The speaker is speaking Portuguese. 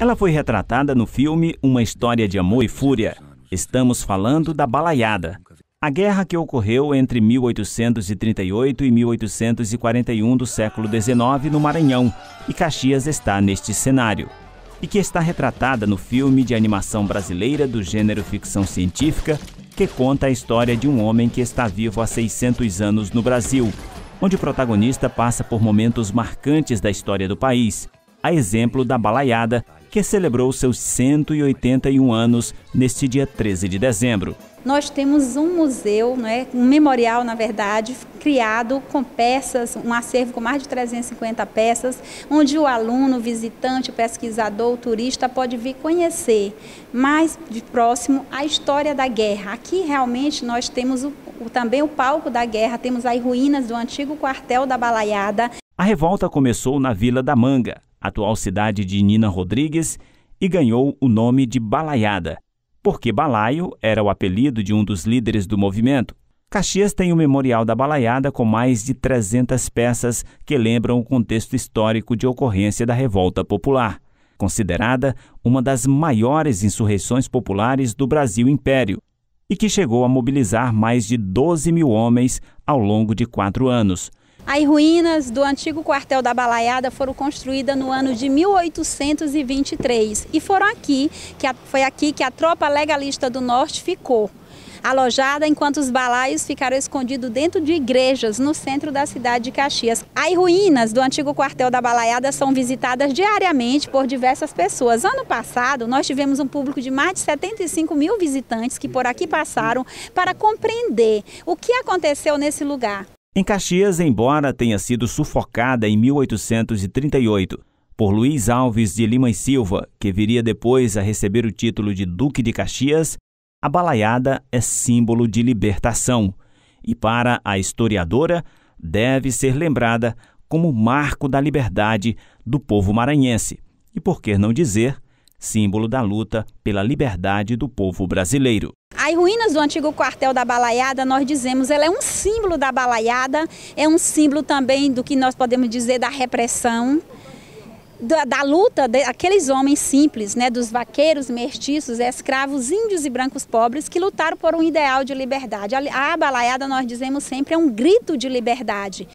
Ela foi retratada no filme Uma História de Amor e Fúria. Estamos falando da Balaiada. A guerra que ocorreu entre 1838 e 1841 do século XIX no Maranhão, e Caxias está neste cenário, e que está retratada no filme de animação brasileira do gênero ficção científica, que conta a história de um homem que está vivo há 600 anos no Brasil, onde o protagonista passa por momentos marcantes da história do país, a exemplo da balaiada que celebrou seus 181 anos neste dia 13 de dezembro. Nós temos um museu, né, um memorial, na verdade, criado com peças, um acervo com mais de 350 peças, onde o aluno, o visitante, o pesquisador, o turista pode vir conhecer mais de próximo a história da guerra. Aqui realmente nós temos o, o, também o palco da guerra, temos as ruínas do antigo quartel da Balaiada. A revolta começou na Vila da Manga, atual cidade de Nina Rodrigues, e ganhou o nome de Balaiada, porque Balaio era o apelido de um dos líderes do movimento. Caxias tem o Memorial da Balaiada com mais de 300 peças que lembram o contexto histórico de ocorrência da revolta popular, considerada uma das maiores insurreições populares do Brasil Império e que chegou a mobilizar mais de 12 mil homens ao longo de quatro anos as ruínas do antigo quartel da Balaiada foram construídas no ano de 1823 e foram aqui que a, foi aqui que a tropa legalista do norte ficou alojada, enquanto os balaios ficaram escondidos dentro de igrejas no centro da cidade de Caxias. As ruínas do antigo quartel da Balaiada são visitadas diariamente por diversas pessoas. Ano passado, nós tivemos um público de mais de 75 mil visitantes que por aqui passaram para compreender o que aconteceu nesse lugar. Em Caxias, embora tenha sido sufocada em 1838 por Luiz Alves de Lima e Silva, que viria depois a receber o título de Duque de Caxias, a balaiada é símbolo de libertação e, para a historiadora, deve ser lembrada como marco da liberdade do povo maranhense e, por que não dizer, símbolo da luta pela liberdade do povo brasileiro. As ruínas do antigo quartel da Balaiada, nós dizemos, ela é um símbolo da Balaiada, é um símbolo também do que nós podemos dizer da repressão, da, da luta daqueles homens simples, né, dos vaqueiros, mestiços, escravos, índios e brancos pobres que lutaram por um ideal de liberdade. A, a Balaiada, nós dizemos sempre, é um grito de liberdade.